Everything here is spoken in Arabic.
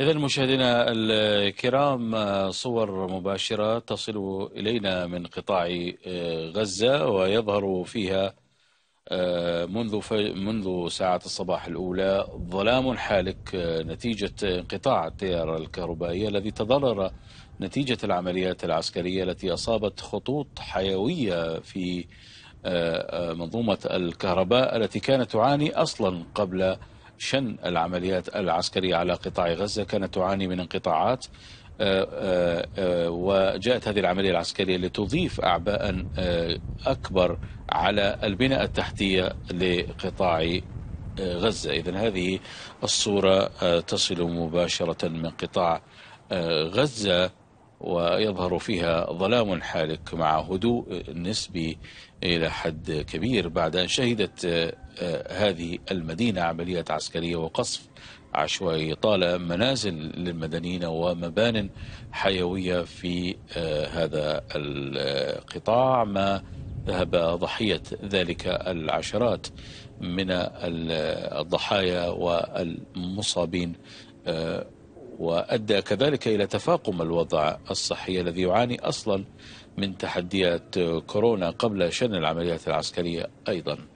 إذا مشاهدينا الكرام صور مباشرة تصل إلينا من قطاع آه، غزة ويظهر فيها آه، منذ منذ ساعة الصباح الأولى ظلام حالك آه، نتيجة انقطاع التيار الكهربائي الذي تضرر نتيجة العمليات العسكرية التي أصابت خطوط حيوية في منظومة الكهرباء التي كانت تعاني أصلا قبل شن العمليات العسكرية على قطاع غزة كانت تعاني من انقطاعات آه، آه، آه، وجاءت هذه العملية العسكرية لتضيف أعباء أكبر على البناء التحتية لقطاع غزة إذا هذه الصورة تصل مباشرة من قطاع غزة ويظهر فيها ظلام حالك مع هدوء نسبي إلى حد كبير بعد أن شهدت آه، آه، هذه المدينة عمليات عسكرية وقصف عشوائي طال منازل للمدنيين ومبان حيوية في آه، هذا القطاع ما ذهب ضحية ذلك العشرات من الضحايا والمصابين وأدى كذلك إلى تفاقم الوضع الصحي الذي يعاني أصلا من تحديات كورونا قبل شن العمليات العسكرية أيضا